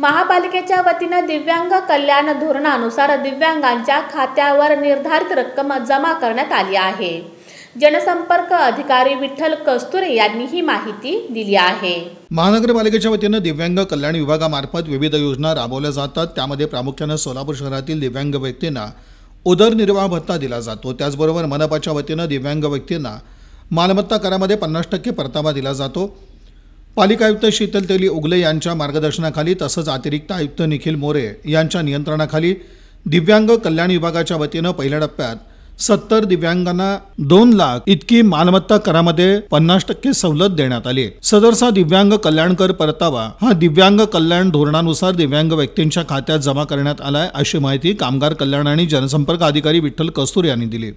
महापालिकेच्या वतीनं दिव्यांग कल्याण धोरणानुसार दिव्यांगांच्या खात्यावर निर्धारित रक्कम जमा करण्यात आली आहे जनसंपर्क अधिकारी विठ्ठल कस्तुरे यांनी ही माहिती दिली आहे महानगरपालिकेच्या वतीनं दिव्यांग कल्याण विभागामार्फत विविध योजना राबवल्या जातात त्यामध्ये प्रामुख्यानं सोलापूर शहरातील दिव्यांग व्यक्तींना उदरनिर्वाह भत्ता दिला जातो त्याचबरोबर मनपाच्या वतीनं दिव्यांग व्यक्तींना मालमत्ता करामध्ये पन्नास टक्के परतावा दिला जातो पालिका आयुक्त शीतल तेली उगले यांच्या मार्गदर्शनाखाली तसंच अतिरिक्त आयुक्त निखिल मोरे यांच्या नियंत्रणाखाली दिव्यांग कल्याण विभागाच्या वतीनं पहिल्या टप्प्यात सत्तर दिव्यांगांना दोन लाख इतकी मालमत्ता करामध्ये पन्नास टक्के सवलत देण्यात आली सदरचा दिव्यांग कल्याणकर परतावा हा दिव्यांग कल्याण धोरणानुसार दिव्यांग व्यक्तींच्या खात्यात जमा करण्यात आलाय अशी माहिती कामगार कल्याण आणि जनसंपर्क अधिकारी विठ्ठल कस्तूर यांनी दिली